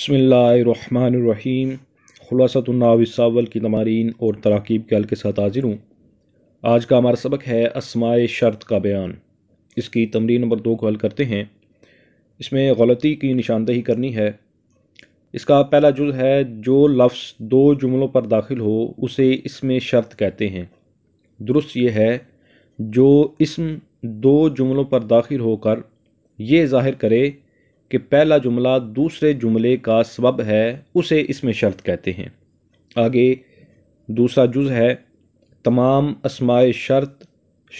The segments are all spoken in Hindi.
बसमीम खुलासतनाविसावल की तमारीन और तराकीब के हल के साथ हाजिर हूँ आज का हमारा सबक है असमाय शर्त का बयान इसकी तमरीन नंबर दो को हल करते हैं इसमें गलती की निशानदेही करनी है इसका पहला जुज है जो लफ्ज़ दो जुमलों पर दाखिल हो उसे इसमें शर्त कहते हैं दुरुस्त यह है जो इसम दो जुमलों पर दाखिल होकर ये जाहिर करे कि पहला जुमला दूसरे जुमले का सबब है उसे इसमें शर्त कहते हैं आगे दूसरा जुज़ है तमाम असमाय शर्त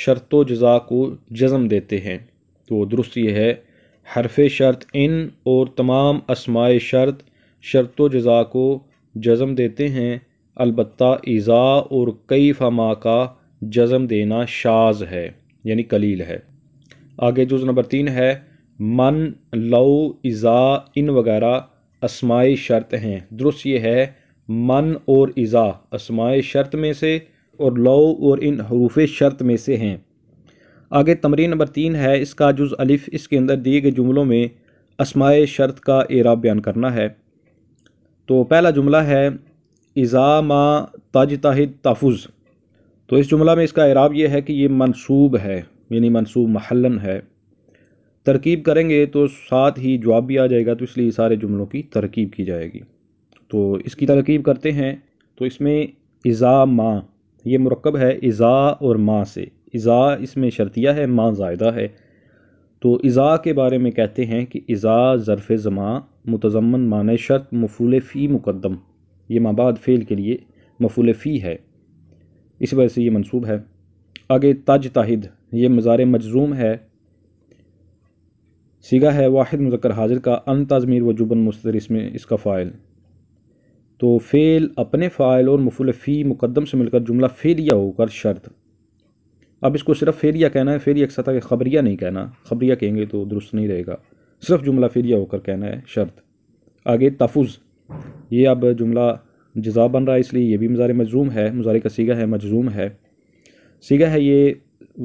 शर्त जजा को जज़म देते हैं तो दुरुस्त ये है हरफ शर्त इन और तमाम असमाय शर्त शर्त व जजा को जज़म देते हैं अलबत् ईज़ा और कई फमा का जज़म देना शाज है यानी कलील है आगे जुज़ नंबर तीन है मन लौ इज़ा इन वगैरह असमाय शर्त हैं दुरुस्त ये है मन और इज़ा असमाय शर्त में से और लौ और इन हरूफ शर्त में से हैं आगे तमरीन नंबर तीन है इसका जुज़ अलिफ़ इसके अंदर दिए गए जुमलों में असमाय शर्त का एरा बयान करना है तो पहला जुमला है इज़ा मा ताज ताहिद तहफ़ तो इस जुमला में इसका एराब यह है कि ये मनसूब है यानी मनसूब महलन है तरकीब करेंगे तो साथ ही जवाब भी आ जाएगा तो इसलिए सारे जुमलों की तरकीब की जाएगी तो इसकी तरकीब करते हैं तो इसमें इज़ा माँ ये मरकब है इज़ा और माँ से इज़ा इसमें शर्तिया है माँ जायदा है तो इज़ा के बारे में कहते हैं कि इज़ा ज़रफ़ ज़मा मुतज़मन मान शर्त मफूल फ़ी मुकदम ये माबाद फ़ेल के लिए मफूल फ़ी है इस वजह से ये मनसूब है आगे तज ताहिद ये मज़ार मजरूम है सीगा है वाहिद मुजक्र हाजिर का अन तज़मीर व जुबन मुस्तर इसमें इसका फ़ाइल तो फ़ेल अपने फ़ाइल और मफुल फ़ी मुकदम से मिलकर जुमला फेरिया होकर शर्त अब इसको सिर्फ फेरिया कहना है फेरिया सतह के खबरिया नहीं कहना खबरिया कहेंगे तो दुरुस्त नहीं रहेगा सिर्फ जुमला फेरिया होकर कहना है शर्त आगे तफुज़ ये अब जुमला जजा बन रहा है इसलिए ये भी मज़ार मजरूम है मज़ार का सीगा है मजरूम है सीगा है ये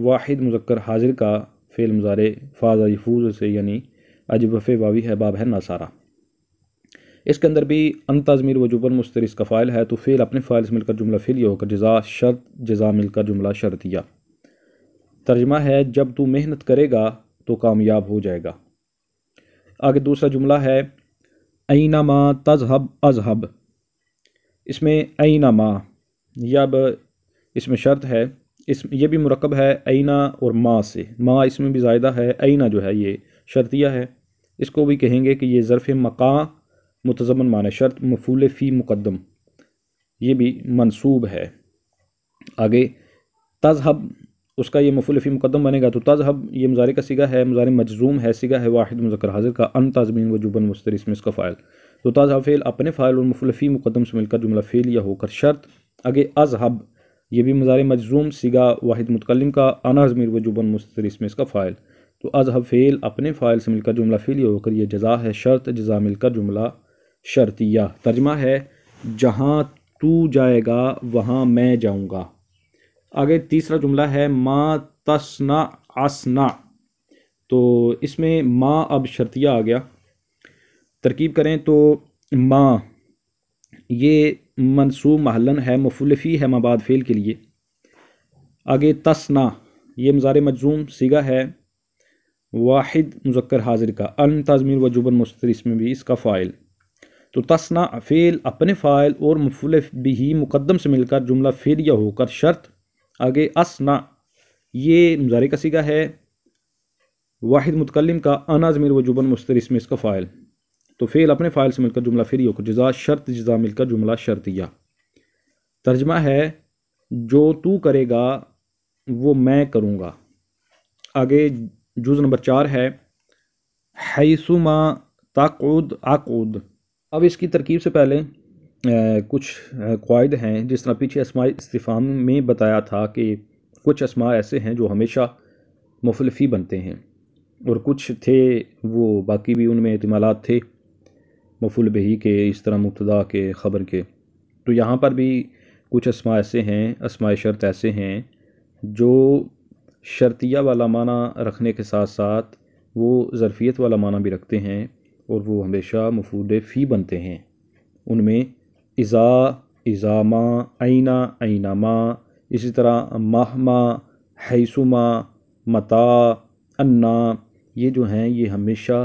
वाहिद मुजक्र हाजिर का फ़ेल मज़ारे फ़ाजा यफूज से यानी अजबफे वावी है बाब है नासारा इसके अंदर भी अनतज़मीर व जुबर मुस्तर इसका फ़ाइल है तो फ़ेल अपने फ़ाइल से मिलकर जुमला फ़िल होकर जजा शर्त जजा मिलकर जुमला शर्तिया तर्जमा है जब तू मेहनत करेगा तो कामयाब हो जाएगा आगे दूसरा जुमला है ऐना माँ तजहब अजहब इसमें ऐना माँ यह अब इसमें शर्त है इस ये भी मरकब है आना और माँ से माँ इसमें भी ज़ायदा है आना जो है ये शर्तिया है इसको भी कहेंगे कि ये ज़रफ़ मका मुतज़मन मान शर्त मफूल फ़ी मुकदम ये भी मनसूब है आगे तजहब उसका ये मफूल फ़ी मुकदम बनेगा तो तजहब ये मज़ारे का सिगा है मज़ार मजजूम है सिगा है वाहिद मुजकर हाजिर का अन तजमीन जुबन मुस्तर इसमें इसका फ़ायल तो तजहब फ़ेल अपने फ़ायल और मफूल फ़ी मुकदम से मिलकर जुमला फ़ेल या होकर शर्त आगे अजहब ये भी मज़ार मजरूम सिगा वाहिद मुतकलम का अना ज़मीर व जुबन मुस्तर इसमें इसका फ़ाइल तो अजहब फ़ेल अपने फ़ाइल से मिलकर जुमला ये होकर यह जजा है शर्त जजा मिलकर जुमला शर्तिया तर्जमा है जहाँ तू जाएगा वहाँ मैं जाऊँगा आगे तीसरा जुमला है माँ तसना आसना तो इसमें माँ अब शर्तिया आ गया तरकीब करें तो माँ ये मनसूब महलन है मफुल है मबाद फ़ेल के लिए आगे तसना ये मज़ार मजूम सिगा है वाहिद मुजक्र हाजिर का अन तज़मीर व जुबन मुस्तर इसमें भी इसका फ़ाइल तो तसना फ़ेल अपने फ़ाइल और मफुल भी मुकदम से मिलकर जुमला फेल या होकर शर्त आगे असना ये मज़ार का सिगा है वाहिद मुतकलम का अनाजमीर व जुबन मुस्तर इसमें इसका फ़ाइल तो फ़ेल अपने फ़ाइल से मिलकर जुमला फिर होकर जजा शर्त जजा मिलकर जुमला शर्तिया तर्जमा है जो तू करेगा वो मैं करूँगा आगे जुज़ नंबर चार है हैसुमा ताकुद आकुद अब इसकी तरकीब से पहले आ, कुछ कवायद हैं जिस तरह पीछे असमा इस्तीफ़ाम में बताया था कि कुछ असमा ऐसे हैं जो हमेशा मुफलफी बनते हैं और कुछ थे वो बाकी भी उनमें इतमालत थे मफुल बही के इस तरह मुबदा के ख़बर के तो यहाँ पर भी कुछ असमा ऐसे हैं असमा शर्त ऐसे हैं जो शर्तिया वाला माना रखने के साथ साथ वो ज़रफ़ियत वाला माना भी रखते हैं और वो हमेशा मफूद फ़ी बनते हैं उनमें इज़ा इज़ामा आइना माँ इसी तरह माहमा हैसुमा मता अन्ना ये जो हैं ये हमेशा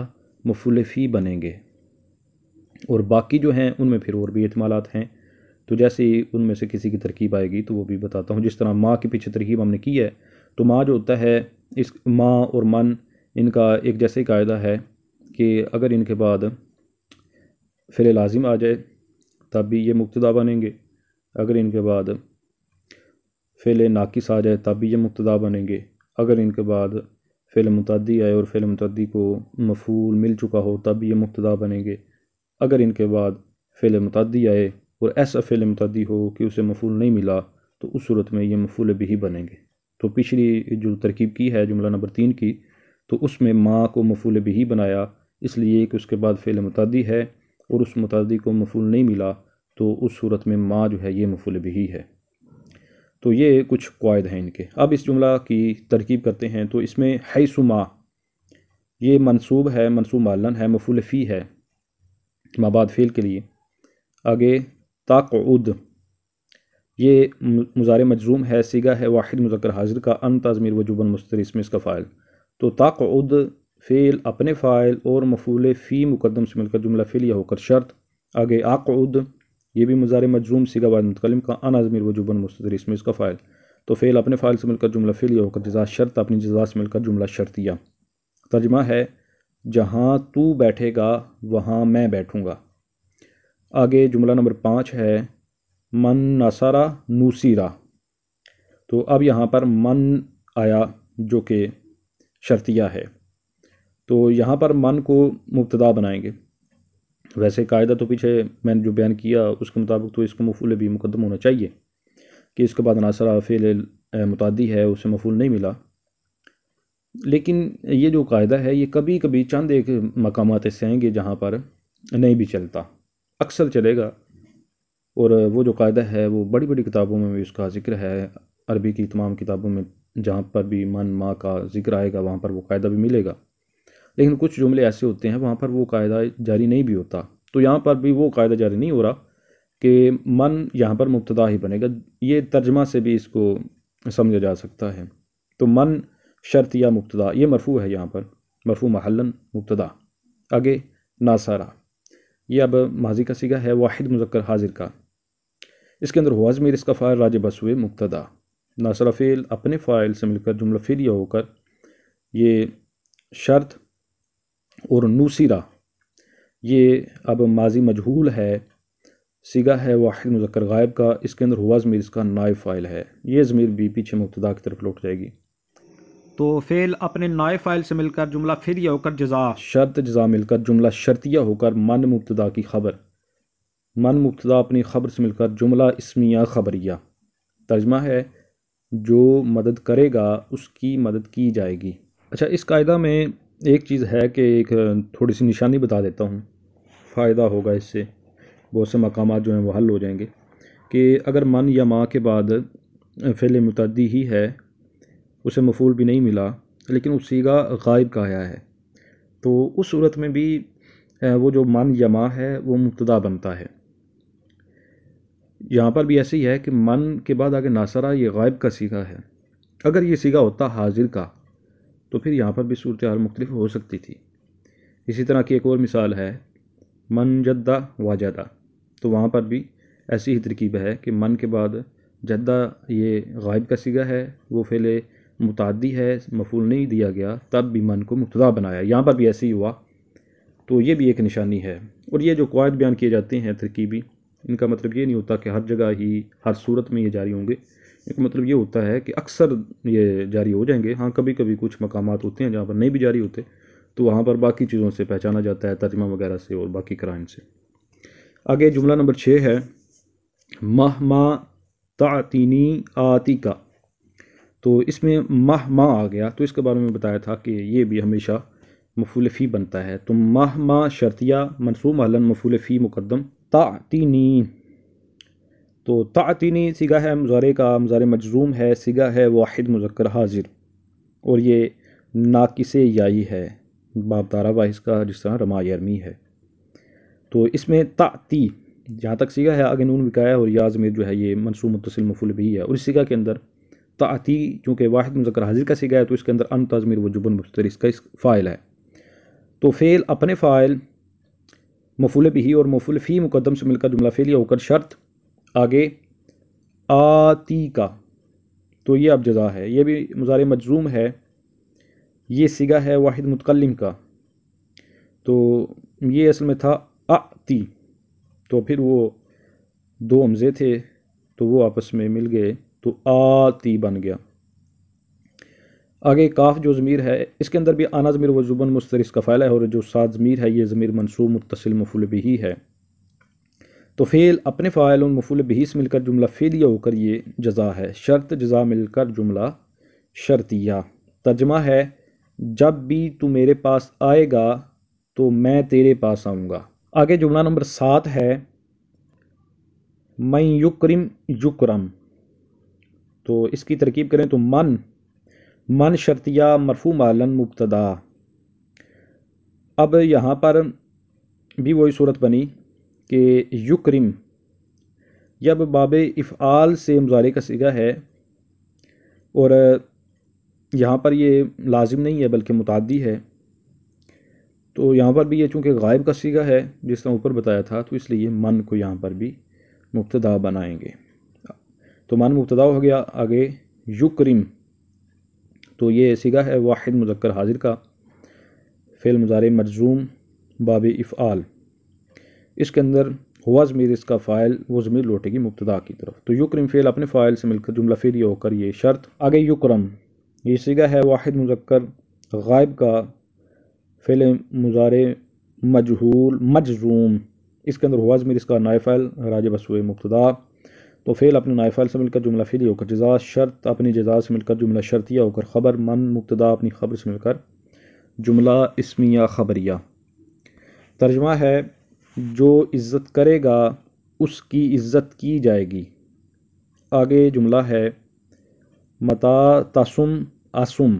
मफुल फ़ी बनेंगे और बाकी जो हैं उनमें फिर और भी अहतमालत हैं तो जैसे उनमें से किसी की तरकीब आएगी तो वो भी बताता हूँ जिस तरह माँ के पीछे तरकीब हमने की है तो माँ जो होता है इस माँ और मन इनका एक जैसे कायदा है कि अगर इनके बाद फिर लाजिम आ जाए तब भी ये मुबतदा बनेंगे अगर इनके बाद फ़िल नाकिस आ जाए तब भी ये मुबतदा बनेंगे अगर इनके बाद फ़िल मुतदी आए और फ़िल मुतदी को मफूल मिल चुका हो तब भी ये मुबतदा बनेंगे अगर इनके बाद फ़िल मतदी आए और ऐसा फ़िल मतदी हो कि उसे मफूल नहीं मिला तो उस सूरत में ये मफूल भी बनेंगे तो पिछली जो तरकीब की है जुमला नंबर तीन की तो उसमें माँ को मफूल भी बनाया इसलिए कि उसके बाद फेल मतदी है और उस मतदी को मफूल नहीं मिला तो उस सूरत में माँ जो है ये मफूल भी है तो ये कुछ क़ायद हैं इनके अब इस जुमला की तरकीब करते हैं तो इसमें है सुमा ये मनसूब है मनसूब मालन है मफूल फ़ी है माबाद फ़ील के लिए आगे ताक़ुद ये मुजार मजरूम है सीगा है वाहिद मुजक्र हाजिर का अन तज़मीर वजूबन मुस्तर इसमें इसका फ़ाइल तो ताक़ुद फ़ेल अपने फ़ाइल और मफूल फ़ी मुकदम से मिलकर जुमला फेल या होकर शर्त आगे आक़ुद ये भी मुजार मजरूम सीगा वाद मुतकलम का अन आज़मीर वजूबन मुस्तर इसमें इसका फ़ाइल तो फ़ेल अपने फ़ाइल से मिलकर जुमला फेल या होकर जजा शर्त अपनी जजा से मिलकर जुमला शर्तिया तर्जमा है जहाँ तू बैठेगा वहाँ मैं बैठूँगा आगे जुमला नंबर पाँच है मन नसारा नूसीरा तो अब यहाँ पर मन आया जो कि शर्तिया है तो यहाँ पर मन को मुबतदा बनाएंगे वैसे कायदा तो पीछे मैंने जो बयान किया उसके मुताबिक तो इसको मफूल भी मुकदम होना चाहिए कि इसके बाद नासरा फेल मुतादी है उसे मफूल नहीं मिला लेकिन ये जो कायदा है ये कभी कभी चंद एक मकाम ऐसे आएंगे जहाँ पर नहीं भी चलता अक्सर चलेगा और वो जो कायदा है वो बड़ी बड़ी किताबों में भी उसका जिक्र है अरबी की तमाम किताबों में जहाँ पर भी मन माँ का जिक्र आएगा वहाँ पर वो कायदा भी मिलेगा लेकिन कुछ जुमले ऐसे होते हैं वहाँ पर वो कायदा जारी नहीं भी होता तो यहाँ पर भी वो कायदा जारी नहीं हो रहा कि मन यहाँ पर मुबतदा ही बनेगा ये तर्जमा से भी इसको समझा जा सकता है तो मन शर्त या मुबतदा ये मरफू है यहाँ पर मरफू महलन मुबतदा आगे नासारा ये अब माजी का सीगा है वाहिद मुजक्कर हाजिर का इसके अंदर हुआ ज़मीर इसका फ़ायल राज बस हुए मुबतदा नासरा फ़ेल अपने फ़ाइल से मिलकर जुमला फिर यह होकर ये शर्त और नूसीरा ये अब माजी मजहूल है सीगा है वाहिद मुजक्कर गायब का इसके अंदर हुआ ज़मीर इसका नायब फ़ाइल है ये ज़मीर भी पीछे मुबतदा की तरफ लौट जाएगी तो फेल अपने नाय फाइल से मिलकर जुमला फिर यह होकर जजा शर्त जजा मिलकर जुमला शर्तिया होकर मन मुबतदा की खबर मन मुबतदा अपनी खबर से मिलकर जुमला इसमिया खबरिया तर्जमा है जो मदद करेगा उसकी मदद की जाएगी अच्छा इस कायदा में एक चीज़ है कि एक थोड़ी सी निशानी बता देता हूँ फ़ायदा होगा इससे बहुत से मकाम जो हैं वो हल हो जाएंगे कि अगर मन या माँ के बाद फेल मुतदी ही है उसे मफूल भी नहीं मिला लेकिन उसी सीगा गायब का आया है तो उस सूरत में भी वो जो मन यमा है वो मुबतदा बनता है यहाँ पर भी ऐसे ही है कि मन के बाद आगे नासरा ये गायब का सीगा है अगर ये सीगा होता हाजिर का तो फिर यहाँ पर भी सूरत हाल मुख्तलिफ हो सकती थी इसी तरह की एक और मिसाल है मन जद्दा वाजदा तो वहाँ पर भी ऐसी ही तरकीब है कि मन के बाद जद्दा ये गायब का सीगा है वो फैले मुतादी है मफूल नहीं दिया गया तब भी मन को मुतदा बनाया यहाँ पर भी ऐसे ही हुआ तो ये भी एक निशानी है और ये जो कवायद बयान किए जाते हैं तरकीबी इनका मतलब ये नहीं होता कि हर जगह ही हर सूरत में ये जारी होंगे इनका मतलब ये होता है कि अक्सर ये जारी हो जाएंगे हाँ कभी कभी कुछ मकाम होते हैं जहाँ पर नहीं भी जारी होते तो वहाँ पर बाकी चीज़ों से पहचाना जाता है तर्जमा वगैरह से और बाकी क्राइम से आगे जुमला नंबर छः है महमा तातीनी आती का तो इसमें माह माँ आ गया तो इसके बारे में बताया था कि ये भी हमेशा मफूल फ़ी बनता है तो माह माँ शर्तिया मनसूम हलन मफूल फ़ी मुकदम तातीनी तो तातीनी सिगा है मज़ारे का मज़ार मजरूम है सिगा है वाहिद मुजक्र हाजिर और ये नाकिस याई है बाप तारा वाहिस का जिस तरह रमा है तो इसमें ताती जहाँ तक सीखा है आगे नून बिकाया और याजमेर जो है ये मनसूम मुतसिल मफुल भी है और इस सिगा के अंदर ताती चूँकि वाहिद मुजक्र हाजिर का सी है तो इसके अंदर अन तज़मीर वजुबन जुबन इसका इस फ़ाइल है तो फ़ेल अपने फ़ाइल मफूल बही और मफूल फ़ी मुकदम से मिलकर जुमला फ़ेलिया होकर शर्त आगे आती का तो ये अब जजा है ये भी मुजार मजरूम है ये सिगा है वाहिद मुतकलम का तो ये असल में था आती तो फिर वो दो हमजे थे तो वो आपस में मिल गए तो आती बन गया आगे काफ जो ज़मीर है इसके अंदर भी आना ज़मीर व ज़ुबन मुस्तर इसका फ़ैल है और जो सात ज़मीर है ये ज़मीर मनसूब मुतसिल मफुल भी है तो फ़ेल अपने फ़ायल और मफुल भी से मिलकर जुमला फ़ेलिया होकर ये जजा है शर्त जजा मिलकर जुमला शर्तिया तर्जमा है जब भी तू मेरे पास आएगा तो मैं तेरे पास आऊँगा आगे जुमला नंबर सात है मैं युक्रम युक्रम तो इसकी तरकीब करें तो मन मन शर्तिया मरफू मालन मुबतदा अब यहाँ पर भी वही सूरत बनी कि युक्रम जब बाब इफ़ाल से मजारे का सगा है और यहाँ पर ये लाजिम नहीं है बल्कि मुतदी है तो यहाँ पर भी ये चूँकि गायब का सीगा है जिस तरह ऊपर बताया था तो इसलिए मन को यहाँ पर भी मुबतदा बनाएंगे तो मान मुबतदा हो गया आगे युक्रिम तो ये सिगा है वाहिद मुजक्कर हाजिर का फ़ेल मुजार मजूम बाब इफ़ाल इसके अंदर हुआ ज़मीर इसका फ़ाइल वो ज़मीर लौटेगी मुबतदा की तरफ तो युक्रम फ़ेल अपने फ़ाइल से मिलकर जुमला फिर ये होकर ये शर्त आगे युक्रम ये सिगा है वाहिद मुजक्कर गायब का फ़ेल मुजार मजहूल मजजूम इसके अंदर हुआ ज़मीर इसका नायफ़ल राज बसुए मुबतदा तो फ़ेल अपने नाइफ़ाइल से मिलकर जुमला फेली होकर जजा शर्त अपनी जजा से मिलकर जुमला शर्तिया होकर ख़बर मन मुबतदा अपनी खबर से मिलकर जुमला इसमिया ख़बरिया तर्जमा है जो इज़्ज़त करेगा उसकी इज़्ज़त की जाएगी आगे जुमला है मता तासुम आसुम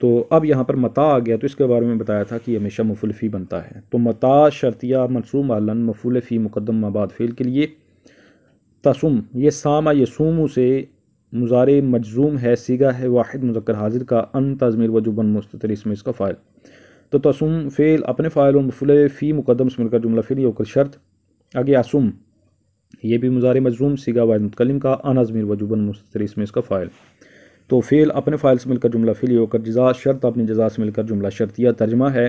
तो अब यहाँ पर मता आ गया तो इसके बारे में बताया था कि हमेशा मफुलफ़ी बनता है तो मता शर्तिया मनसूम आलन मफुल फ़ी मुकदम आबाद फ़ेल के लिए तसुम ये सामा यसूमू से मुजारे मजजूम है सीगा है वाहिद मुजक्र हाजिर का अन तजमीर वजुबन मुस्तर इसमें इसका फ़ायल तो तसुम फ़ेल अपने फ़ायल और मफुल फ़ी मुकदम से मिलकर जुमला फिर होकर शर्त आगे आसुम ये भी मुजार मजूम सीगा वाहिद मुतकलम का अन अजमीर वजुबन मुस्तर इसमें इसका फ़ायल तो फ़ेल अपने फ़ायल से मिलकर जुमला फिल होकर जजा शर्त अपनी जजा से मिलकर जुमला यह तर्जमा है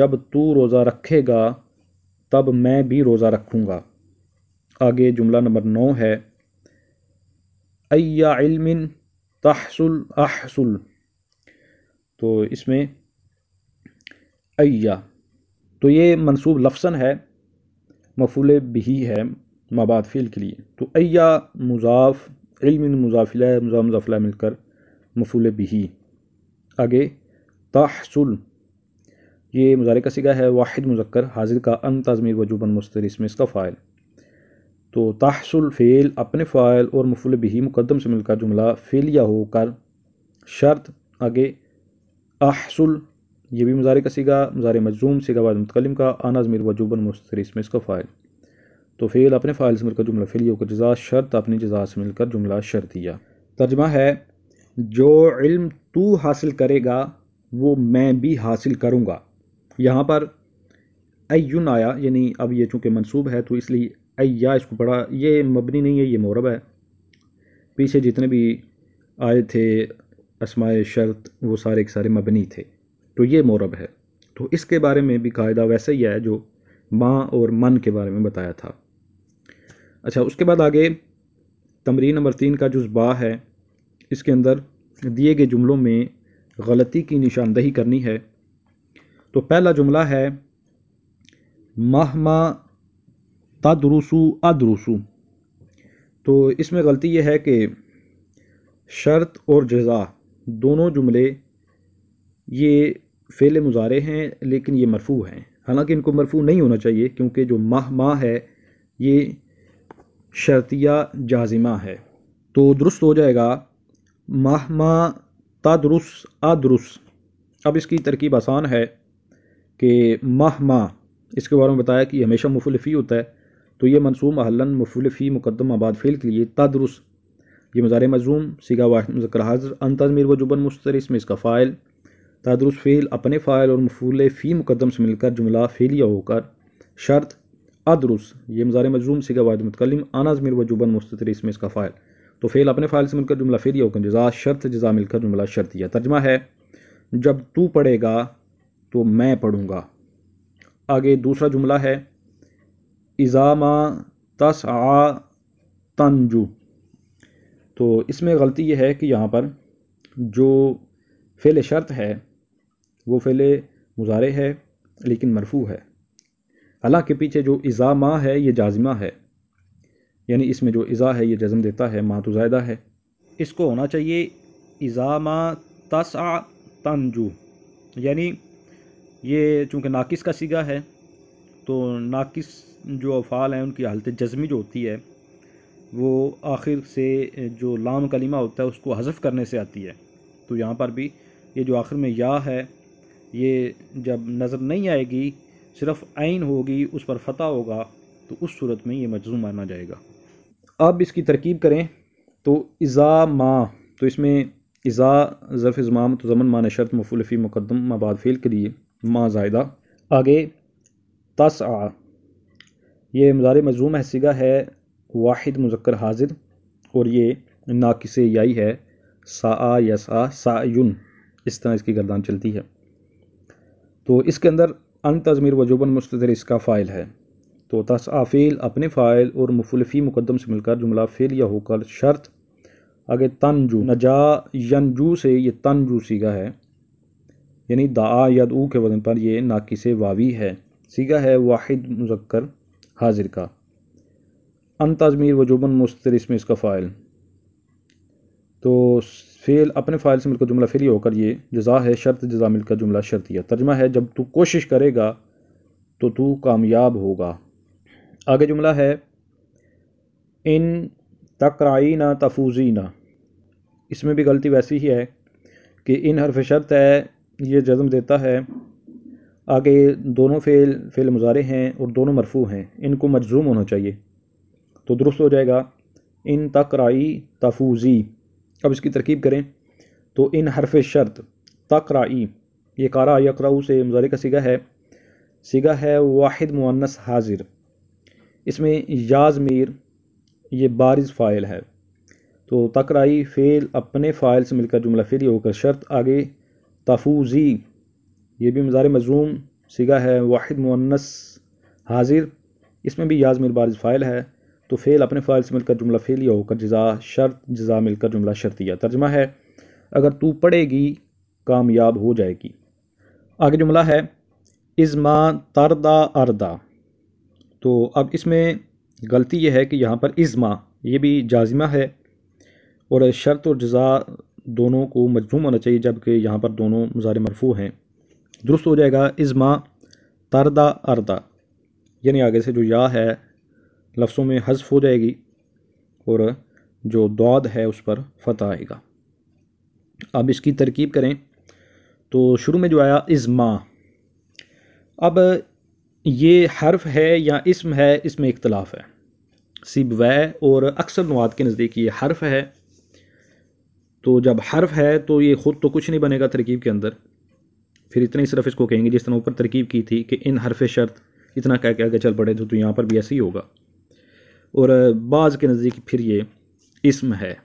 जब तू रोज़ा रखेगा तब मैं भी रोज़ा रखूँगा आगे जुमला नंबर नौ है अयामिन तहसल तहसुल अहसुल तो इसमें अया तो ये मनसूब लफसन है मफूल बही है मबाद फ़ील के लिए तो अया मुजाफ इल्मिन मुजाफिला मुजा मुजाफिला मिलकर मफूल बही आगे तहसुल ये मुजारे का सिगा है वाहिद मुजक्र हाजिर का अन तज़मीर वजूबन मुस्तर इसमें इसका फ़ायल तो तहसुल फ़ेल अपने फ़ायल और मफुल बही मुकदम से मिलकर जुमला फेलिया होकर शर्त आगे अहसुल ये भी मुजारे का सीगा मज़ार मजूम सीगा वाज मतकलम का आना ज़मीर वजूबन मुस्तर इसमें इसका फ़ायल तो फ़ेल अपने फ़ायल से मिलकर जुमला फेलिया होकर जजा शर्त अपनी जजा से मिलकर जुमला शर्तिया तर्जमा है जो इल्म तू हासिल करेगा वो मैं भी हासिल करूँगा यहाँ पर अयुन आया यानी अब ये चूँकि मनसूब है तो इसलिए अया इसको पढ़ा ये मबनी नहीं है ये मौरब है पीछे जितने भी आए थे असमाय शर्त वो सारे के सारे मबनी थे तो ये मौरब है तो इसके बारे में भी कायदा वैसे ही है जो माँ और मन के बारे में बताया था अच्छा उसके बाद आगे तमरीन नंबर तीन का जुज्बा है इसके अंदर दिए गए जुमलों में गलती की निशानदही करनी है तो पहला जुमला है महमा तदरुसु अदरुसु तो इसमें गलती यह है कि शर्त और जजा दोनों जुमले ये फेले मुजारे हैं लेकिन ये मरफू हैं हालांकि इनको मरफू नहीं होना चाहिए क्योंकि जो माह माह है ये शर्तिया जाजिमा है तो दुरुस्त हो जाएगा माह माह तदरुस अदरुस अब इसकी तरकीब आसान है कि माह माह इसके बारे में बताया कि हमेशा मुफलफी होता है तो ये मनसूम अहलन मफुल फ़ी मुकदम आबाद फ़ेल के लिए तदरुस ये मज़ार मजूम सिगा वाहिद हाजर अन तजमीर व जुबन मुस्तर इसमें इसका फ़ाइल तदरुस फ़ेल अपने फ़ाइल और मफूल फ़ी मुकदम से मिलकर जुमला फेलिया होकर शर्त अदरुस ये मज़ार मजूम सिगा वाहिद मतकलम अन अजमीर व जुबन मुस्तर इसमें इसका फ़ाइल तो फ़ेल अपने फ़ाइल से मिलकर जुमला फ़ेलिया होकर जजा शर्त जजा मिलकर जुमला या तर्जमा है जब तू पढ़ेगा तो मैं पढ़ूँगा आगे दूसरा जुमला है इज़ामा तस आ तंजू तो इसमें गलती यह है कि यहाँ पर जो फ़ेल शर्त है वो फ़ेल मुजारे है लेकिन मरफू है हालांकि पीछे जो इज़ा माँ है ये जाजिमा है यानी इसमें जो इज़ा है ये जज़म देता है माँ तो जायदा है इसको होना चाहिए इज़ा माँ तस आ तंजू यानी ये चूँकि नाकिस का सीगा है तो नाकिस जो अफ़ाल हैं उनकी हालत जज्मी जो होती है वो आखिर से जो लाम कलीमा होता है उसको हज़फ करने से आती है तो यहाँ पर भी ये जो आखिर में या है ये जब नज़र नहीं आएगी सिर्फ आइन होगी उस पर फ़तह होगा तो उस सूरत में ये मजजूम माना जाएगा अब इसकी तरकीब करें तो इज़ा माँ तो इसमें इज़ा ज़रफ़ इजमाम तो ज़मन मान शर्त मफुलफ़ी मुकदम मबाद के लिए माँ जायदा आगे तसा ये मज़ार मजूम है सिगा है वाहिद मुजक्र हाजिर और ये नाकिस याई है सा यसा सायुन इस तरह इसकी गर्दान चलती है तो इसके अंदर अन तज़मीर वजूबन मुस्तर इसका फ़ाइल है तो तसा फ़ील अपने फ़ाइल और मुफलफ़ी मुकदम से मिलकर जुमला फ़ील या होकर शर्त आगे तनजू नजा यनजू से ये तनजू सीगा है यानी दा यद ऊ के वजन पर यह नाकिस वावी है सीगा है वाहिद मुजक्कर हाजिर का अन तज़मीर वजूबन मुस्तर इसमें इसका फ़ाइल तो फेल अपने फ़ाइल से मिलकर जुमला फ्री होकर ये जजा है शर्त जजा मिलकर जुमला शर्तिया तर्जमा है जब तू कोशिश करेगा तो तू कामयाब होगा आगे जुमला है इन ना तफूजी ना इसमें भी गलती वैसी ही है कि इन हरफ शर्त है ये जज्म देता है आगे दोनों फ़ेल फ़ेल मुजारे हैं और दोनों मरफू हैं इनको मजरूम होना चाहिए तो दुरुस्त हो जाएगा इन तकराई तफूज़ी अब इसकी तरकीब करें तो इन हरफ शर्त तकराई ये कारा यकराऊ से मुजारे का सिगा है सिगा है वाहिद मुअन्नस हाजिर इसमें याजमीर ये बारिज फ़ाइल है तो तकराई फ़ेल अपने फ़ाइल से मिलकर जुमला फिर होकर शर्त आगे तफूज़ी ये भी मज़ार मजूम सिगा है वाहिद मुन्नस हाजिर इसमें भी याजमिल मिलबारज फ़ाइल है तो फ़ेल अपने फ़ाइल से मिलकर जुमला फ़ेलिया होकर जजा शर्त जजा मिलकर जुमला शर्तिया तर्जमा है अगर तू पढ़ेगी कामयाब हो जाएगी आगे जुमला है इज़मा तरदा अरदा तो अब इसमें गलती यह है कि यहाँ पर इज़मा ये भी जाजिमा है और शर्त और जजा दोनों को मजमूम होना चाहिए जबकि यहाँ पर दोनों मज़ार मरफू हैं दुरुस्त हो जाएगा इज़मा तरदा अरदा यानी आगे से जो या है लफ्ज़ों में हजफ हो जाएगी और जो दाद है उस पर फतह आएगा अब इसकी तरकीब करें तो शुरू में जो आया इज़मा अब ये हर्फ है या इसम है इसमें इख्तलाफ है सिब वह और अक्सर नवाद के नज़दीक ये हर्फ है तो जब हर्फ है तो ये ख़ुद तो कुछ नहीं बनेगा तरकीब के अंदर फिर इतने ही सिर्फ इसको कहेंगे जिस तरह ऊपर तरकीब की थी कि इन हरफ शर्त इतना कह के आगे चल पड़े तो, तो यहाँ पर भी ऐसे ही होगा और बाज़ के नज़दीक फिर ये इसम है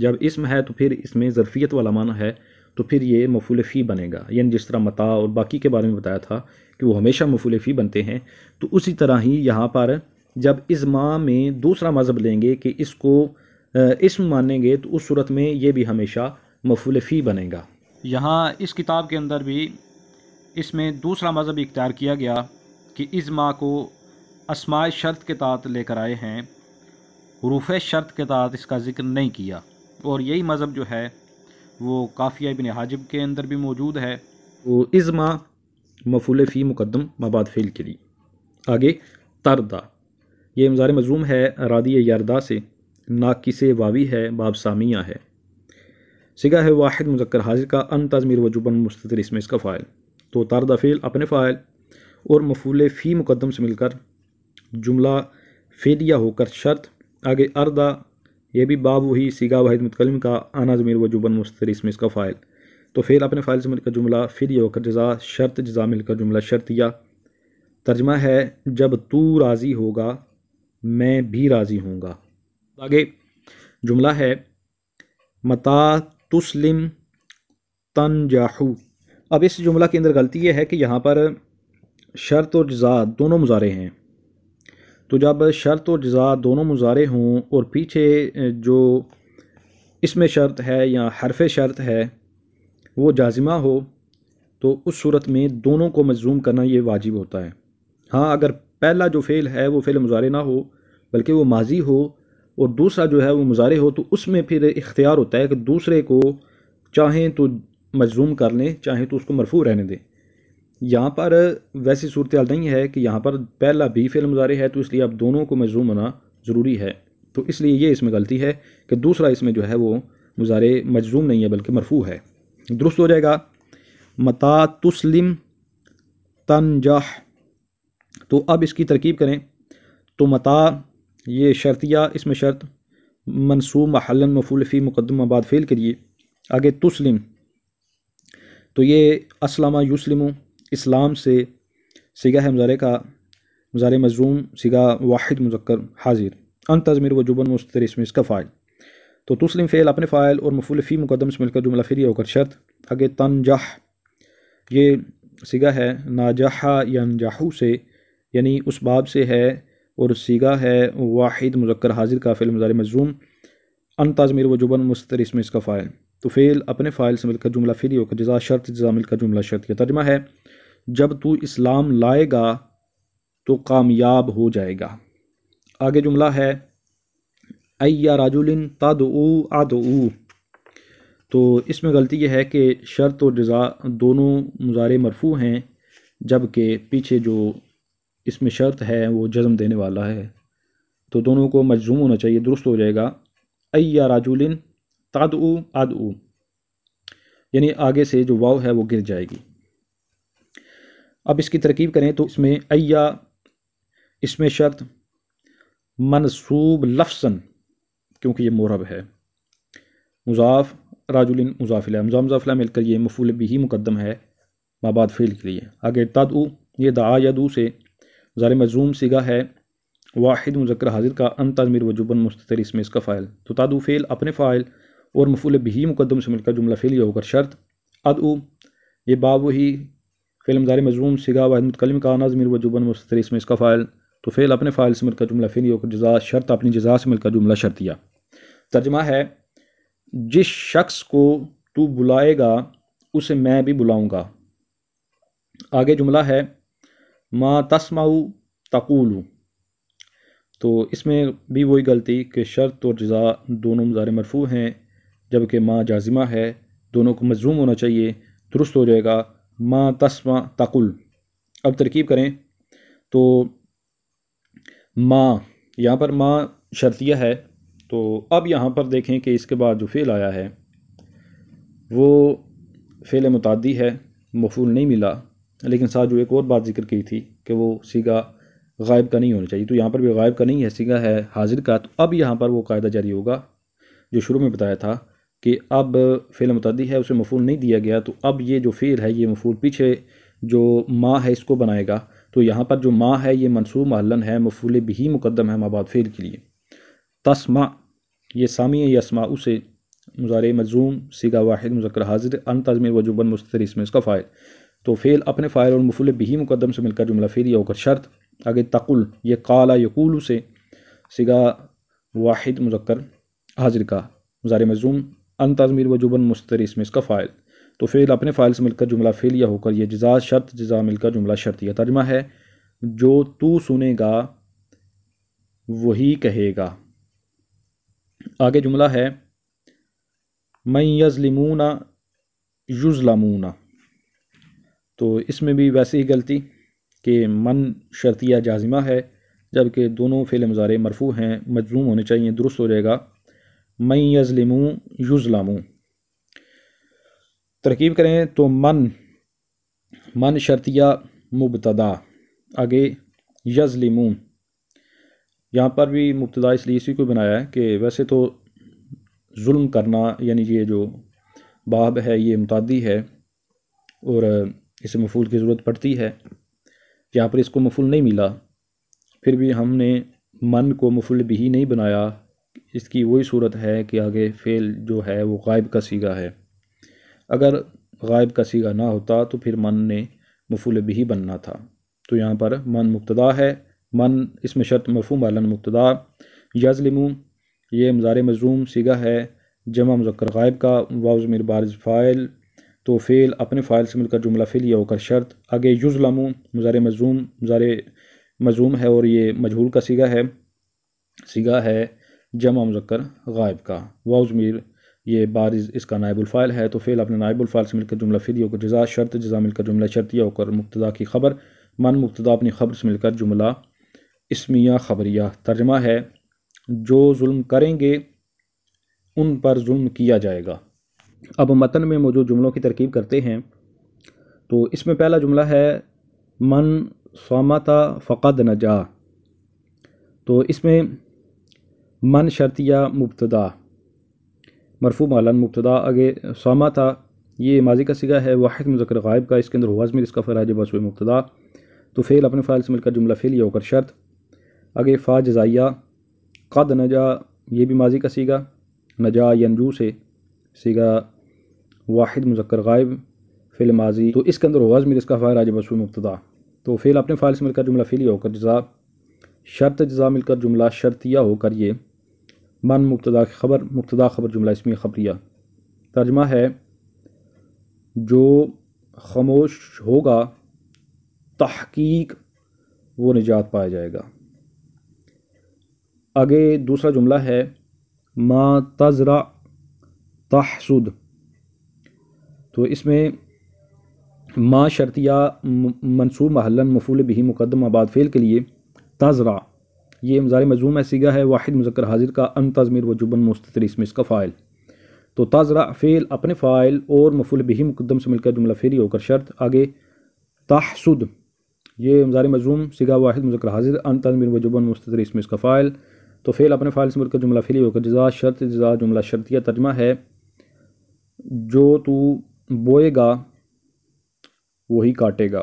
जब इसम है तो फिर इसमें ज़रफ़ियत वाला माना है तो फिर ये मफूल फ़ी बनेगा यानी जिस तरह मता और बाकी के बारे में बताया था कि वो हमेशा मफूल फ़ी बनते हैं तो उसी तरह ही यहाँ पर जब इज़मा में दूसरा मज़हब लेंगे कि इसको इसम मानेंगे तो उस सूरत में ये भी हमेशा मफूल फ़ी बनेगा यहाँ इस किताब के अंदर भी इसमें दूसरा मज़हब इख्तियार किया गया कि इस माँ को असमाय शर्त के तहत लेकर आए हैं रूफ़ शर्त के तहत इसका ज़िक्र नहीं किया और यही मज़हब जो है वो काफ़िया इबन हाजिब के अंदर भी मौजूद है तो इज़मा मफूल फ़ी मुकदम मबाद फेल के लिए आगे तरदा ये मज़ार मज़ूम है रादी यारदा से ना किसे वावी है बाब सामिया है सिगा है वाहिद मुजक्र हाजिर का अन तज़मीर वजूबन मुस्तर इसमें इसका फ़ायल तो तारदा फेल अपने फ़ायल और मफूल फ़ी मुकदम से मिलकर जुमला फेदिया होकर शर्त आगे अरदा यह भी बाब वही सिगा वाहिद मुतकलम का अन तज़मीर वजूबन मुस्तर इसमें इसका फ़ायल तो फ़ेल अपने फायल से मिलकर जुमला फिर होकर जजा शर्त जजा मिलकर जुमला शर्तिया तर्जमा है जब तू राज़ी होगा मैं भी राज़ी होंगे आगे जुमला है मता तुस्लिम तनजाहू अब इस जुमला के अंदर गलती यह है कि यहाँ पर शर्त और जजा दोनों मुजारे हैं तो जब शर्त और जजा दोनों मुजारे हों और पीछे जो इसमें शर्त है या हरफ शर्त है वो जाजिमा हो तो उस सूरत में दोनों को मजूम करना ये वाजिब होता है हाँ अगर पहला जो फ़ेल है वो फ़ेल मुजारे ना हो बल्कि वो माजी हो और दूसरा जो है वो मुजारे हो तो उसमें फिर इख्तियार होता है कि दूसरे को चाहें तो मजलूम कर लें चाहें तो उसको मरफू रहने दें यहाँ पर वैसी सूरत नहीं है कि यहाँ पर पहला भी फेल मुजारे है तो इसलिए आप दोनों को मजलूम होना ज़रूरी है तो इसलिए ये इसमें गलती है कि दूसरा इसमें जो है वो मुजारे मजलूम नहीं है बल्कि मरफू है दुरुस्त हो जाएगा मता तस्लिम तनजाह तो अब इसकी तरकीब करें तो मता ये शर्तिया इसमें शर्त मनसूब महलन मफूल फ़ी मुकदम आबाद फेल के लिए आगे तुस्लिम तो ये असलमा युसलिम इस्लाम से सिगा है मज़ारे का मज़ार मजूम सिगा वाहिद मुजक्र हाजिर अनतज़मिर व जुबन मुस्तर इसमें इसका फ़ायल तो तुस्लिम फ़ेल अपने फ़ायल और मफूल फ़ी मुकदम से मिलकर जुमला फिर होकर शर्त आगे तनजह ये सिगा है नाजहा या जाहू से यानी उस बाब से है और सीगा है वाहिद मुजक्कर हाजिर का फ़िल मज़ार मजूम अन ताजमीर व जुबन मुस्तर इसमें इसका फ़ायल तो फ़ेल अपने फ़ाइल से मिलकर जुमला फिर होकर जजा शर्त जजा मिलकर जुमला शर्त यह तर्जमा है जब तू इस्लाम लाएगा तो कामयाब हो जाएगा आगे जुमला है अया राजुलिन तद ऊ आद ऊ तो इसमें गलती यह है कि शर्त और जजा दोनों मुजारे मरफू हैं जबकि पीछे जो इसमें शर्त है वो जज़म देने वाला है तो दोनों को मजरूम होना चाहिए दुरुस्त हो जाएगा अय्या राजुलिन आद आदऊ यानी आगे से जो वाव है वो गिर जाएगी अब इसकी तरकीब करें तो इसमें अय्या इसमें शर्त मनसूब लफ्सन क्योंकि ये मोरब है मुजाफ राजुलिन मुजाफिला मुजा मुजाफिला मिलकर ये मफूल भी ही मुकदम है माबाद फ़ील के लिए आगे तदऊ ये या दू से ज़ार मजूम सिगा है वाहिद मुजक्र हाजिर का अन तजमिर वजूबन मुस्तर इसमें इसका फ़ायल तो तादु फ़ेल अपने फ़ायल और मफूल बही मुकदम से मिलकर जुमला फ़ेल होकर शर्त उ ये बाब वही ज़ार मजूम सिगा मुतकलम का नजमिर वजूबन मुस्तर इसमें इसका फ़ायल तो फ़ेल अपने फ़ायल से मिलकर जुमला फ़ेल होकर जजा शर्त अपनी जजा से मिलकर जुमला शर्तिया तर्जमा है जिस शख्स को तू बुलाएगा उसे मैं भी बुलाऊँगा आगे जुमला है माँ तस्माऊ तकूलू तो इसमें भी वही गलती कि शर्त और जजा दोनों मज़ार मरफू हैं जबकि माँ जाजिमा है दोनों को मजरूम होना चाहिए दुरुस्त हो जाएगा माँ तस्मा तकुल अब तरकीब करें तो माँ यहाँ पर माँ शर्तिया है तो अब यहाँ पर देखें कि इसके बाद जो फ़ेल आया है वो फ़ेल मतदी है मफूल नहीं मिला लेकिन साथ जो एक और बात जिक्र की थी कि वो सीगा गायब का नहीं होना चाहिए तो यहाँ पर भी गायब का नहीं है सीगा है हाजिर का तो अब यहाँ पर वो कायदा जारी होगा जो शुरू में बताया था कि अब फेल मुतदी है उसे मफूल नहीं दिया गया तो अब ये जो फेल है ये मफूल पीछे जो माँ है इसको बनाएगा तो यहाँ पर जो माँ है ये मनसूब महलन है मफूल भी मुकदम है माबाद फेल के लिए तस्मा ये सामी यसमा उसे मुजार मजूम सिगा वाहिद मुजक्र हाजिर अन तजमिर वजूबन मुस्तर इसमें इसका फायद तो फ़ेल अपने फ़ायल और मुफुल बही मुकदम से मिलकर जुमला फ़ेल या होकर शर्त आगे तकुल ये काला यकूल से सिगा वाहिद मुजक्कर हाजिर का मुजार मजूम अन तज़मीर व जुबन मुस्तर इसमें इसका फ़ायल तो फ़ेल अपने फ़ायल से मिलकर जुमला फ़ेल या होकर यह जजा शर्त जजा मिलकर जुमला शर्त यह तर्जमा है जो तू सुनेगा वही कहेगा आगे जुमला है मैं यजलिमूना युजलामूना तो इसमें भी वैसे ही गलती कि मन शर्तिया जाजिमा है जबकि दोनों फेल मज़ारे मरफू हैं मजलूम होने चाहिए दुरुस्त हो जाएगा मैं यजलिमू युजलामू तरकीब करें तो मन मन शर्तिया मुबतदा आगे यजलिमू यहाँ पर भी मुबतदा इसलिए इसी को बनाया है कि वैसे तो जुल्म करना यानी ये जो बाब है ये मुतादी है और इसे मफूल की ज़रूरत पड़ती है यहाँ पर इसको मफूल नहीं मिला फिर भी हमने मन को मफूल भी नहीं बनाया इसकी वही सूरत है कि आगे फ़ेल जो है वो गायब का सीगा है अगर गायब का सीगा ना होता तो फिर मन ने मफूल भी बनना था तो यहाँ पर मन मुक्तदा है मन इसमें शर्त मफूम वालन मुक्तदा यजलिमू ये मज़ार मजरूम सीगा है जमा मुजक्र गायब का वाउज़ मिर बारज फ़ाइल तो फ़ेल अपने फ़ाइल से मिलकर जुमला फ़ेल या होकर शर्त आगे युजलमू मुजार मजूम मुजार मजूम है और ये मजहूल का सिगा है सिगा है जमा मुजक्कर गायब का वाउज़मीर ये बारिज इसका नायबुलफ़ाइल है तो फ़ेल अपने नायबुलफ़ाइल से मिलकर जुमला फ़िल होकर जजा शर्त जजा मिलकर जुमला शर्तिया होकर मुबतदा की खबर मन मुबतदा अपनी खबर से मिलकर जुमला इसमिया खबरिया तर्जमा है जो जुल्म करेंगे उन पर जुल्म किया जाएगा अब मतन में मौजूद जुमलों की तरकीब करते हैं तो इसमें पहला जुमला है मन सोमाता फ़क़द नजा तो इसमें मन शर्तिया मुबतदा मरफू मालन मुबतदा आगे सोमा था ये माजी का सिगा है वाहिद मुजकर गायब का इसके अंदर हुआ इसका फ़राज बस मुबतदा तो फ़ेल अपने फ़ाइल से मिलकर जुमला फ़ेल या होकर शर्त आगे फ़ा जजाइया कद नजा ये भी माजी का सीगा नजा यंजू से सीगा वाहिद मुजक्र गायब फ़िल माजी तो इसके अंदर होगा ज़मीर इसका फ़ायर आज मसूम मुबतदा तो फिर अपने फ़ाइल से मिलकर जुमला फ़िलिया होकर जजा शर्त जजा मिलकर जुमला शर्तिया होकर ये मन मुबतदा खबर मुबतदा खबर जुमला इसमें खबरिया तर्जमा है जो खामोश होगा तहकीक वो निजात पाया जाएगा आगे दूसरा जुमला है मा तजरा तहसुद तो इसमें माँ शर्त या मनसूब महलन मफूल बही मुकदम आबाद फेल के लिए तजरा ये मज़ार मजूम सीगा है वाहिद मुजक्र हाजिर का अन तज़मीर व जुबन मुस्तर इसमें इसका फ़ाइल तो तजरा फ़ेल अपने फ़ाइल और मफूल बही मुकदम से मिलकर जुमला फेरी होकर शर्त आगे ताहसुद ये मज़ार मजूम सिगा वाहिद मुजक्र हाजिर अन तज़मीर व जुबन मुस्तर इसमें इसका फ़ाइल तो फ़ेल अपने फ़ाइल से मिलकर जुमला फेरी होकर जजा शर्त जजा जुमला या तर्जमा है जो तू बोएगा वही काटेगा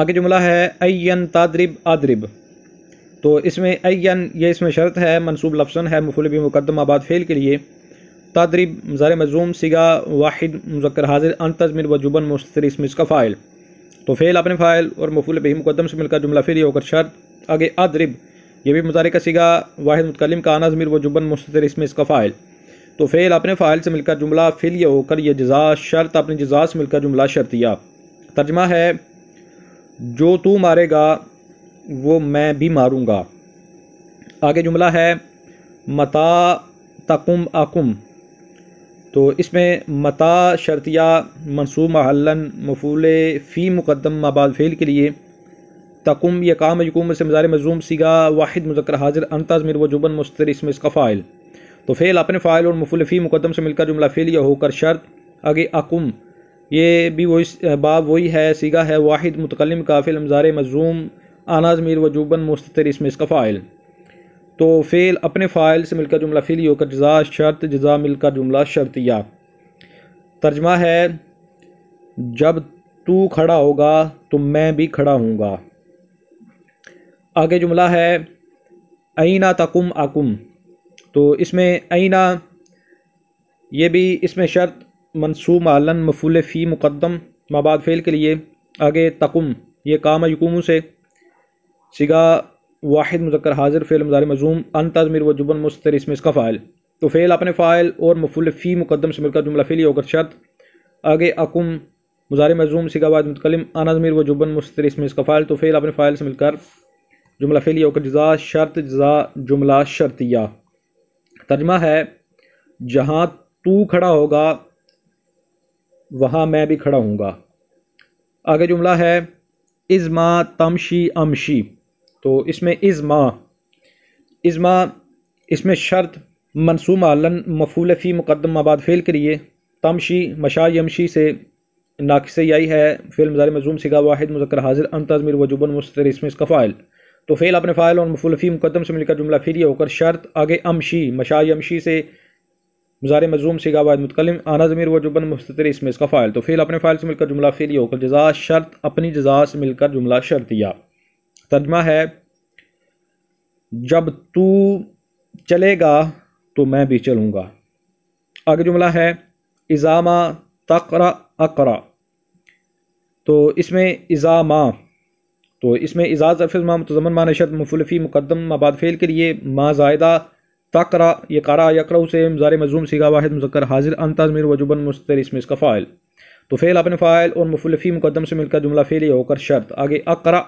आगे जुमला है अयन तादरिब आदरिब तो इसमें अयन ये इसमें शर्त है मनसूब लफसन है मुफुल भी मुकदम आबाद फेल के लिए तादरिब मज़ार मजूम सिगा वाहिद मुजक्र हाजिर अन तजमिर वजुबन मुस्तर इसमें इसका फ़ाइल तो फ़ेल अपने फ़ाइल और मफूल भी मुकदम से मिलकर जुमला फिर होकर शर्त आगे आदरिब यह भी मुजारे का सिगा वाहिद मुतकलम का अनाजमिर वजुबन मुस्तर इसमें इसका फ़ाइल तो फ़ेल अपने फ़ाइल से मिलकर जुमला फिल ये होकर यह जजा शर्त अपने जजा से मिलकर जुमला शर्तिया तर्जमा है जो तू मारेगा वो मैं भी मारूँगा आगे जुमला है मता तकुम अकुम तो इसमें मता शर्तिया मनसूब महलन मफूल फ़ी मुकदम माबाद फेल के लिए तकुम यकाम यकूम से मज़ार मजूम सिगा वाहिद मुजक्र हाजिर अनतज़मिर व जुबन मुस्तर इसमें इसका फ़ाइल तो फ़ेल अपने फ़ाइल और मुफलफी मुकदम से मिलकर जुमला फ़ेल या होकर शर्त आगे अकुम ये भी वही बाब वही है सीगा है वाहिद मुतकलम काफिल मज़ार मजूम आनाज मीर वजूबन मुस्तर इसमें इसका फ़ाइल तो फ़ेल अपने फ़ाइल से मिलकर जुमला फेल होकर जजा शर्त जजा मिलकर जुमला शर्तिया तर्जमा है जब तू खड़ा होगा तो मैं भी खड़ा हूँगा आगे जुमला है अना तकुम आकुम तो इसमें आना ये भी इसमें शर्त मनसूम मालन मफूल फ़ी मुक़दम माबाद फ़ेल के लिए आगे तकुम ये काम यकूम से सिगा वाहिद मुजक्र हाजिर फ़ेल मज़ार मजूम अन तजमिर व जुबन मुस्तर इसमें इसका फ़ाइल तो फ़ेल अपने फ़ाइल और मफूल फ़ी मुक़दम से मिलकर जुमला फेली होकर शर्त आगे अकुम मुजार मजूम सिगा वाद मुतकलम अन अजमिर व जुबन मुस्तर इसमें इसका फ़ाइल तो फ़ेल अपने फ़ाइल से मिलकर जुमला फेली होकर जजा शर्त जजा जुमला शर्तिया तर्जमा है जहाँ तू खड़ा होगा वहाँ मैं भी खड़ा हूँगा आगे जुमला है इज़मा तमशी अमशी तो इसमें इज़मा इज़मा इसमें शर्त मनसूम आलन मफूल फ़ी मुकदम आबाद फेल करिए तमशी मशा यमशी से नाक़ से यही है फिल्म मजार मजूम सिगा वाहिद मुजक्र हाजिर अन वजुबन वजूबन मुस्तर इसमें इसका फ़ायल तो फ़ेल अपने फ़ाइल और मफूल मुकदम से मिलकर जुमला फिर होकर शर्त आगे अमशी मशाई अमशी से मुजार मजूम से गावाद मुतकलम आना ज़मीर व जुबन मुस्तर इसमें इसका फ़ाइल तो फ़ेल अपने फ़ाइल से मिलकर जुमला फिर होकर जजा शर्त अपनी जजा से मिलकर जुमला शर्तिया तर्जमा है जब तू चलेगा तो मैं भी चलूँगा आगे जुमला है इज़ामा तकरा अकरा तो इसमें इज़ामा तो इसमें एजाज़ अफज मामतमन नशत मुफलफ़ी मुकदम माबाद फ़ेल के लिए माँ जायदा तकरा ये कारा यकर से मज़ार मजूम सीगा वाहिद मुजक्र हाजिर तज़मिर वजुबन मुस्तर इसमें इसका फ़ायल तो फ़ेल अपने फ़ायल और मुफुलफ़ी मुकदम से मिलकर जुमला फ़ेल होकर शर्त आगे अकरा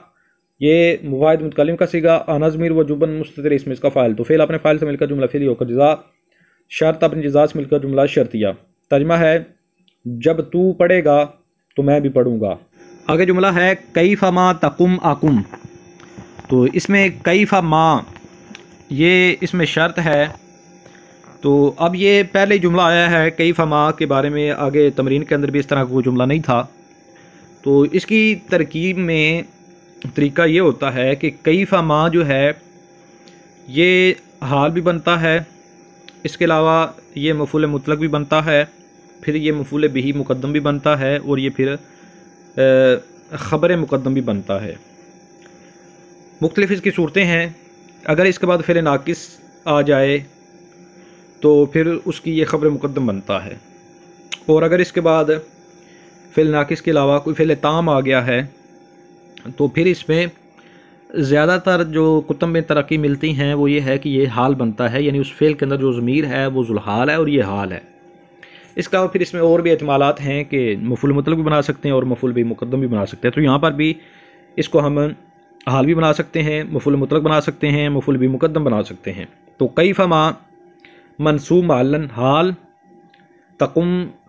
ये मुवाद मुतकलम का सीगा अजमिर वजुबन मुस्तर इसमें इसका फ़ायल तो फ़ेल अपने फ़ायल से मिलकर जुमला फ़ेल होकर जजा शर्त अपने जजा से मिलकर जुमला शर्तिया तर्जमा है जब तू पढ़ेगा तो मैं भी पढ़ूँगा आगे जुमला है कई माँ तकुम आकुम तो इसमें कई फ़मा ये इसमें शर्त है तो अब ये पहले जुमला आया है कई फ़मा के बारे में आगे तमरीन के अंदर भी इस तरह का जुमला नहीं था तो इसकी तरकीब में तरीका ये होता है कि कई फ़मा जो है ये हाल भी बनता है इसके अलावा ये मफूल मुतलक भी बनता है फिर ये मफूल बही मुकदम भी बनता है और ये फिर ख़बर मुकदम भी बनता है मुख्तलिफ़ इसकी सूरतें हैं अगर इसके बाद फिर नाकिस आ जाए तो फिर उसकी ये ख़बर मुकदम बनता है और अगर इसके बाद फिल नाकिस के अलावा कोई फिल ताम आ गया है तो फिर इसमें ज़्यादातर जो कुतुब में तरक्की मिलती हैं वो ये है कि ये हाल बनता है यानी उस फेल के अंदर जो ज़मीर है वो जुलहाल है और ये हाल है इसके अलावा फिर इसमें और भी अहतमाल हैं कि मफुल मतलब भी बना सकते हैं और मफुल भी मुकदम भी बना सकते हैं तो यहाँ पर भी इसको हम हाल भी बना सकते हैं मफुल मतलब बना सकते हैं मफुल भी मुकदम बना सकते हैं तो कई फमा मनसूब मालन हाल तकुम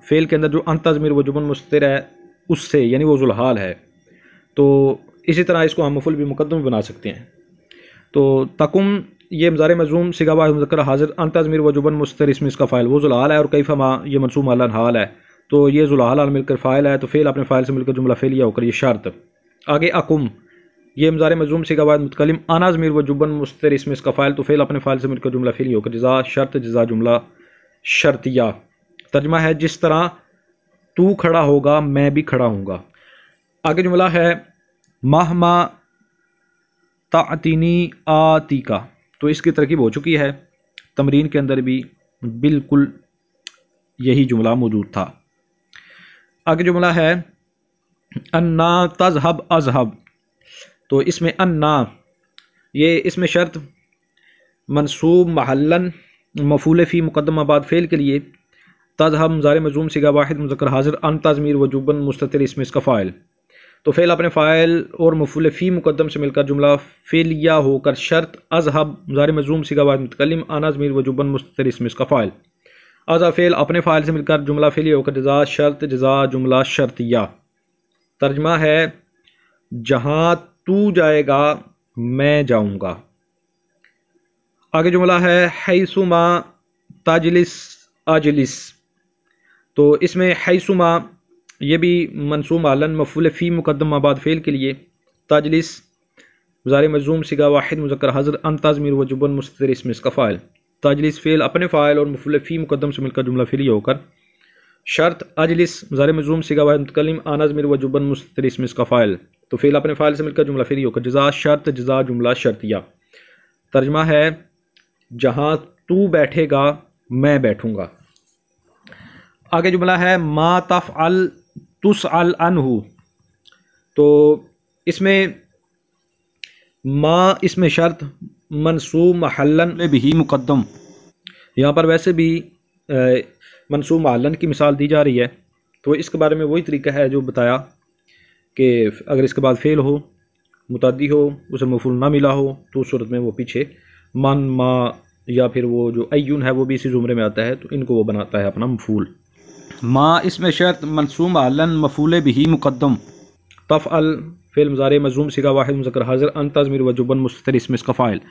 फेल के अंदर जो अंतजमिर व जुमन मुस्तर है उससे यानी वो हाल है तो इसी तरह इसको हम मफुल भी मुकदम भी बना सकते हैं तो तकुम ये मज़ार मजूम सिगावा मुजक्र हाजिर अनतज़मीर वजुबन मुस्तर इसमें इसका फ़ाइल वो जुलाल है और कई फमा ये मनसूम अल हाल है तो ये जुलाल आल मिलकर फ़ाइल है तो फ़ेल अपने फ़ाइल से मिलकर जुमला फ़ेलिया होकर यह शर्त आगे अकुम ये मज़ार मजूम सिगावा मुतकलम अनाजमीर वजुबन मुस्तर इसमें इसका फ़ाइल तो फ़ेल अपने फ़ाइल से मिलकर जुमला फ़ेलिया होकर जजा शर्त जजा जुमला शर्तिया तर्जमा है जिस तरह तू खड़ा होगा मैं भी खड़ा हूँ आगे जुमला है माह माह तातीनी आती का तो इसकी तरकीब हो चुकी है तमरीन के अंदर भी बिल्कुल यही जुमला मौजूद था आगे जुमला है अन्ना तजहब अजहब तो इसमें अन्ना ये इसमें शर्त मनसूब महलन मफूल फ़ी मुकदम आबाद फ़ेल के लिए तजहब मज़ार मजूम सिगा वाहिद मुजकर हाजिर अन तजमीर वजूबन मुस्तर इसमें इसका फ़ाइल तो फ़ेल अपने फ़ाइल और मफूल फ़ी मुकदम से मिलकर जुमला फ़ेलिया होकर शर्त अजहब ज़ार मजूम सिगावाद मतकलम आना ज़मीर वजूबन मुस्तरिसम इसका फ़ाइल अजा फ़ेल अपने फ़ाइल से मिलकर जुमला फ़ेलिया होकर जजा शर्त जजा जुमला शर्तिया तर्जमा है जहाँ तू जाएगा मैं जाऊँगा आगे जुमला है हैसुमा ताजलिस आजलिस तो इसमें हैसुमा ये भी मनसूम आलन मफूल फ़ी मुकदम आबाद फ़ेल के लिए तजलिस गुजार मजूम सिगा वाहिद मुजक्र हज़र अन तजमिर व जुबन मुस्तर इसमें इसका फ़ायल तजलिस फ़ेल अपने फ़ायल और मफूल फ़ी मुकदम से मिलकर जुमला फ़िली होकर शर्त अजलिस जार मजूम सिगा वाहिदकलम अन अजमिर व जुबन मुस्तर इसमें इसका फ़ायल तो फ़ेल अपने फ़ायल से मिलकर जुमला फ़िली होकर जजा शर्त जजा जुमला शर्तिया तर्जमा है जहाँ तू बैठेगा मैं बैठूँगा आगे जुमला है मा तफ़ अल तुस अल अनहू तो इसमें माँ इसमें शर्त मनसूब महलन भी मुकदम यहाँ पर वैसे भी मनसूब महलन की मिसाल दी जा रही है तो इसके बारे में वही तरीका है जो बताया कि अगर इसके बाद फेल हो मुतदी हो उसे मफूल ना मिला हो तो उस सूरत में वो पीछे मन माँ या फिर वो जो अयून है वो भी इसी ज़ुमरे में आता है तो इनको वो बनाता है अपना मफूल माँ इसमें शर्त मनसूम आलन मफूल भी मुकदम अल फ़ेल मज़ार मजूम सिगा वाहिद मुजकर हाजिर अन तजमीर वजुबन मुस्तर इसमें इसका फ़ाइल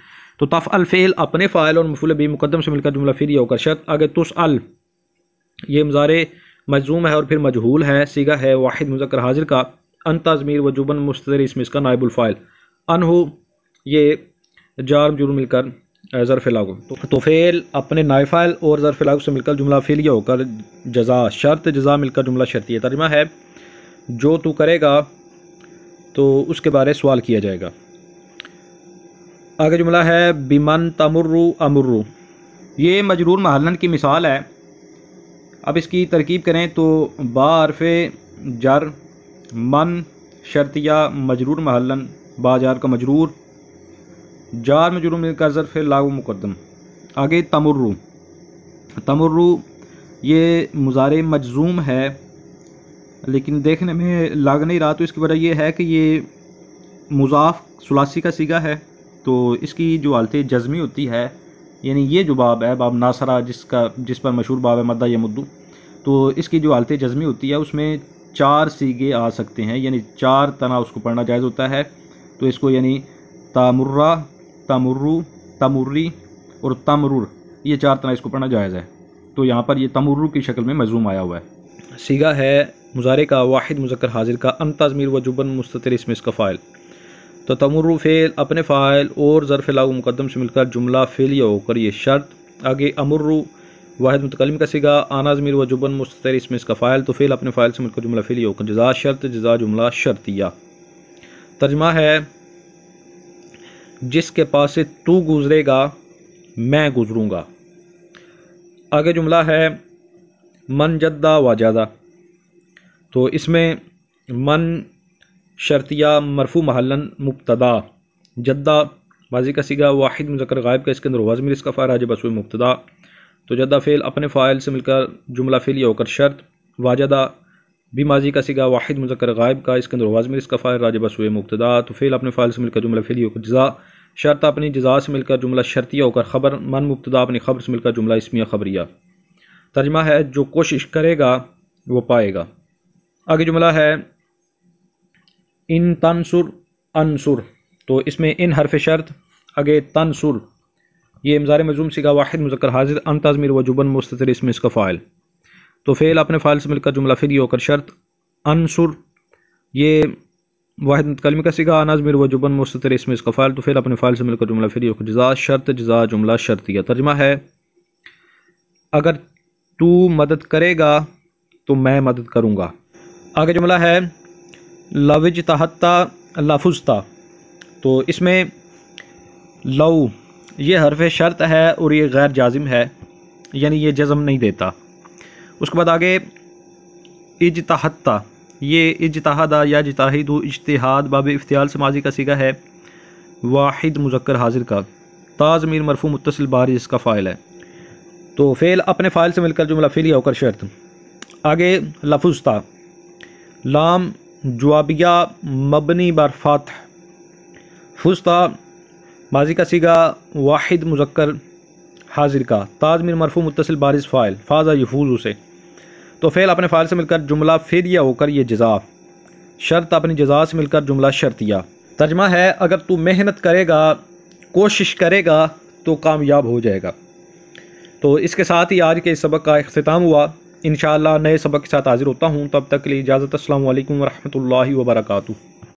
तो तफ़ अल फ़ेल अपने फ़ाइल और मफूल भी मुकदम से मिलकर जुमला फिर यह होगा शर्त अगर तुस अल ये मज़ार मजूम है और फिर मजहूल है सिगा है वाहिद मुजकर हाजिर का अन तजमीर वजुबन मुस्तर इसमें इसका नायबुलफ़ाइल अन हो ये जार जुर्म मिलकर ज़रफ़िलाग तो, तो फ़ेल अपने नाइफ़ाइल और ज़रफ़िलाग से मिलकर जुमला यह होकर जजा शर्त जजा मिलकर जुमला शर्ती तर्जमा है जो तू करेगा तो उसके बारे सवाल किया जाएगा आगे जुमला है बिमन तमर्रु अमर्रू ये मजरूर महलन की मिसाल है अब इसकी तरकीब करें तो बारफ़ जर मन शर्तिया मजरूर महलन बाजार का मजरूर जार में जुर्म का फिर लागू मुकदम आगे तमर्रू तमर्रू ये मुजारे मजजूम है लेकिन देखने में लग नहीं रहा तो इसकी वजह यह है कि ये मुजाफ सलासी का सीगा है तो इसकी जो हालत जज्मी होती है यानी ये जो बाब है बाब नासरा जिसका जिस पर मशहूर बाब है मद्दा यमुद्दू तो इसकी जो हालत जज्मी होती है उसमें चार सीगे आ सकते हैं यानी चार तना उसको पढ़ना जायज़ होता है तो इसको यानी तामुर्रा तमुर्रू तमुर्री और तमरुर ये चार तरह इसको पढ़ना जायज़ है तो यहाँ पर ये तमुर्रू की शक्ल में मजूम आया हुआ है सीगा है मुजारे का वाहिद मुजक्र हाजिर का अन तजमीर व जुबन मुस्तर इसमें इसका फ़ाइल तो तमर्र फ़ेल अपने फ़ाइल और ज़रफ़ लागू मुकदम से मिलकर जुमला फ़ेलिया होकर ये शर्त आगे अमर्रू वाहिद मुतकलम का सिगा आनाजमीर व जुबन मुस्तर इसमें इसका फ़ाइल तो फ़ेल अपने फ़ाइल से मिलकर जुमला या होकर जजा शर्त जजा जुमला शर्तिया तर्जमा है जिसके पास से तू गुज़रेगा मैं गुज़रूँगा आगे जुमला है मन जद्दा वाजादा तो इसमें मन शर्तिया मरफू महलन मुबतदा जद्दा माजी का सिगा वाहिद मुजक्र गायब का इसके अंदर वजमिर इसका फ़ायर हाज बसू मुबतदा तो जद्दा फ़ेल अपने फ़ाइल से मिलकर जुमला फ़ेल या होकर शर्त वाजदा भी माजी का सिगा वाहिद मुजक्र गायब का इसके अंदर वजमिर इसका फ़ायर राज बसू मुबतदा तो फ़ेल अपने फ़ाइल से मिलकर जुमला फ़ेल होकर जजा शर्त अपनी जजा से मिलकर जुमला शर्तिया होकर खबर मन मुबतदा अपनी खबर से मिलकर जुमला इसमिया खबरिया तर्जमा है जो कोशिश करेगा वो पाएगा आगे जुमला है इन तनसुर अनसुर तो इसमें इन हरफ शर्त आगे तनसुर ये इमज़ार मजूम सिका वाहिद मुजक्र हाजिर अन तजमिर व जुबन मुस्तर इसमें इसका फ़ाइल तो फ़ेल अपने फ़ाइल से मिलकर जुमला फिर होकर शर्त अनसुर ये वाहिद मुतकलम का सीखा अनाज मेरे व जुबन मुस्तर इसमें इसका फ़ायल तो फिर अपने फ़ाइल से मिलकर जुमला फिर जजा शर्त जजा जुमला या तर्जमा है अगर तू मदद करेगा तो मैं मदद करूँगा आगे जुमला है लविज तहत्ता लफुजता तो इसमें लव ये हरफ शर्त है और ये गैर जाजिम है यानी ये जज़म नहीं देता उसके बाद आगे इजतहत्ता ये इजतहादा या जताहिद इजतहाद बाब इफ्तियाल समाजी का सीगा है वाहिद मुजक्र हाजिर का ताज़मीर मरफू मुतसिल बारी इसका फ़ाइल है तो फ़ेल अपने फ़ाइल से मिलकर जुमला फ़िल होकर शर्त आगे लफुज था लाम जवाबिया मबनी बरफात फुस्ता माजी का सीगा वाहिद मुजक्र हाजिर का ताजमीर मरफू मुतसिल बारिस फ़ाइल फाजा यफूज उसे तो फ़ेल अपने फ़ाइल से मिलकर जुमला फेदिया होकर ये जजा शर्त अपनी जजा से मिलकर जुमला शर्तिया तर्जमा है अगर तू मेहनत करेगा कोशिश करेगा तो कामयाब हो जाएगा तो इसके साथ ही आज के इस सबक का अख्ताम हुआ इन नए सबक के साथ हाज़िर होता हूँ तब तक के लिए इजाज़त असल वरहमल वर्का